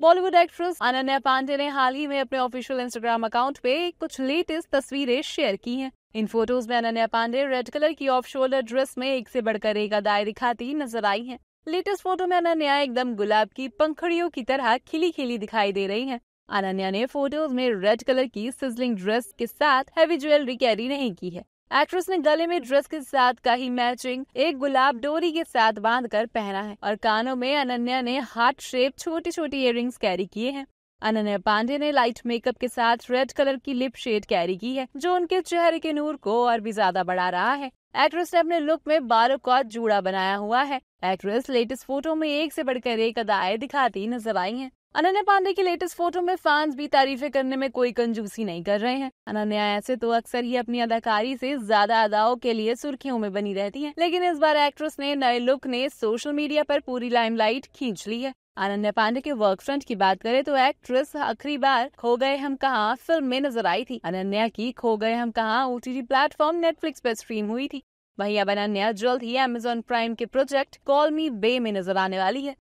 Bollywood actress Ananya Pandey ने हाल ही में अपने ऑफिशियल इंस्टाग्राम अकाउंट पे कुछ लेटेस्ट तस्वीरें शेयर की हैं। इन फोटोज में अनन्या पांडे रेड कलर की ऑफ शोल्डर ड्रेस में एक से बढ़कर एक अदाय दिखाती नजर आई हैं। लेटेस्ट फोटो में अनन्या एकदम गुलाब की पंखड़ियों की तरह खिली खिली दिखाई दे रही है अनन्या ने फोटोज में रेड कलर की सिजलिंग ड्रेस के साथ हैवी ज्वेलरी कैरी नहीं की है एक्ट्रेस ने गले में ड्रेस के साथ का ही मैचिंग एक गुलाब डोरी के साथ बांध कर पहना है और कानों में अनन्या ने हार्ट शेप छोटी छोटी इयर कैरी किए हैं अनन्या पांडे ने लाइट मेकअप के साथ रेड कलर की लिप शेड कैरी की है जो उनके चेहरे के नूर को और भी ज्यादा बढ़ा रहा है एक्ट्रेस ने अपने लुक में बालों का जूड़ा बनाया हुआ है एक्ट्रेस लेटेस्ट फोटो में एक से बढ़कर एक अदाएं दिखाती नजर आई हैं। अनन्या पांडे की लेटेस्ट फोटो में फैंस भी तारीफें करने में कोई कंजूसी नहीं कर रहे हैं अनन्या ऐसे तो अक्सर ही अपनी अदाकारी से ज्यादा अदाओं के लिए सुर्खियों में बनी रहती हैं, लेकिन इस बार एक्ट्रेस ने नए लुक ने सोशल मीडिया पर पूरी लाइमलाइट खींच ली है अनन्या पांडे के वर्क फ्रंट की बात करें तो एक्ट्रेस आखिरी बार खो गए हम कहा फिल्म में नजर आई थी अनन्या की खो गए हम कहा ओ प्लेटफॉर्म नेटफ्लिक्स पर स्ट्रीम हुई थी वही अब अनन्या जल्द ही अमेजोन प्राइम के प्रोजेक्ट कॉल मी बे में नजर आने वाली है